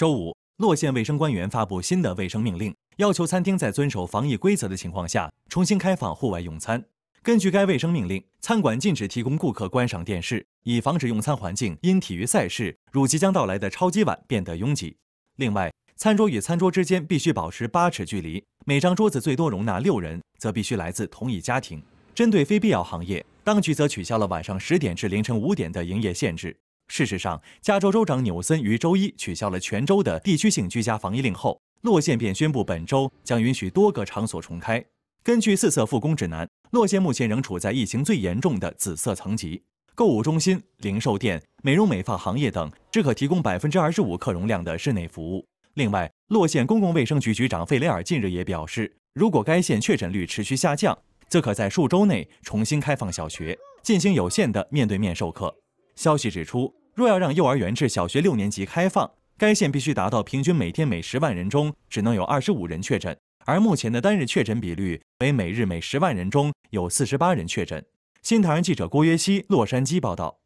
周五，洛县卫生官员发布新的卫生命令，要求餐厅在遵守防疫规则的情况下重新开放户外用餐。根据该卫生命令，餐馆禁止提供顾客观赏电视，以防止用餐环境因体育赛事（如即将到来的超级碗）变得拥挤。另外，餐桌与餐桌之间必须保持八尺距离，每张桌子最多容纳六人，则必须来自同一家庭。针对非必要行业，当局则取消了晚上十点至凌晨五点的营业限制。事实上，加州州长纽森于周一取消了全州的地区性居家防疫令后，洛县便宣布本周将允许多个场所重开。根据四色复工指南，洛县目前仍处在疫情最严重的紫色层级，购物中心、零售店、美容美发行业等只可提供百分之二十五客容量的室内服务。另外，洛县公共卫生局局长费雷尔近日也表示，如果该县确诊率持续下降，则可在数周内重新开放小学，进行有限的面对面授课。消息指出。若要让幼儿园至小学六年级开放，该县必须达到平均每天每十万人中只能有二十五人确诊，而目前的单日确诊比率为每日每十万人中有四十八人确诊。新唐人记者郭约希洛杉矶报道。